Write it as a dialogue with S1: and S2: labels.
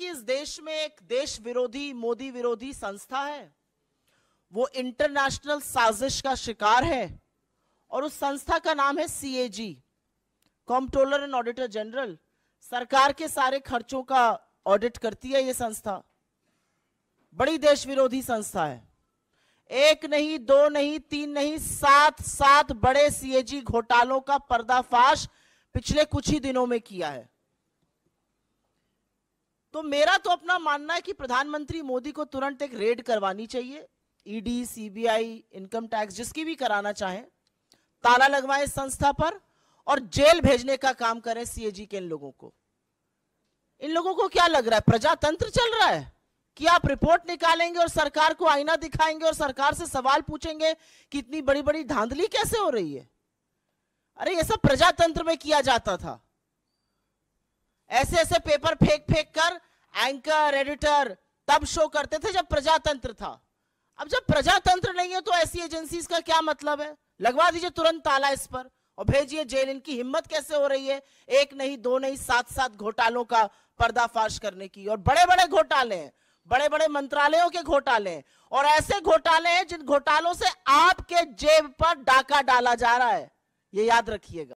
S1: कि इस देश में एक देश विरोधी मोदी विरोधी संस्था है वो इंटरनेशनल साजिश का शिकार है और उस संस्था का नाम है CAG comptroller and auditor general सरकार के सारे खर्चों का ऑडिट करती है ये संस्था बड़ी देश विरोधी संस्था है एक नहीं दो नहीं तीन नहीं सात सात बड़े सीएजी घोटालों का पर्दाफाश पिछले कुछ ही दिनों में किया है तो मेरा तो अपना मानना है कि प्रधानमंत्री मोदी को तुरंत एक रेड करवानी चाहिए ईडी सीबीआई इनकम टैक्स जिसकी भी कराना चाहे ताला लगवाए संस्था पर और जेल भेजने का काम करें सीएजी के इन लोगों को इन लोगों को क्या लग रहा है प्रजातंत्र चल रहा है कि आप रिपोर्ट निकालेंगे और सरकार को आईना दिखाएंगे और सरकार से सवाल पूछेंगे कि इतनी बड़ी बड़ी धांधली कैसे हो रही है अरे ये सब प्रजातंत्र में किया जाता था ऐसे ऐसे पेपर फेंक फेंक कर एंकर एडिटर तब शो करते थे जब प्रजातंत्र था अब जब प्रजातंत्र नहीं है तो ऐसी एजेंसीज का क्या मतलब है लगवा दीजिए तुरंत ताला इस पर और भेजिए जेल इनकी हिम्मत कैसे हो रही है एक नहीं दो नहीं सात सात घोटालों का पर्दाफाश करने की और बड़े बड़े घोटाले हैं बड़े बड़े मंत्रालयों के घोटाले हैं और ऐसे घोटाले हैं जिन घोटालों से आपके जेब पर डाका डाला जा रहा है ये याद रखिएगा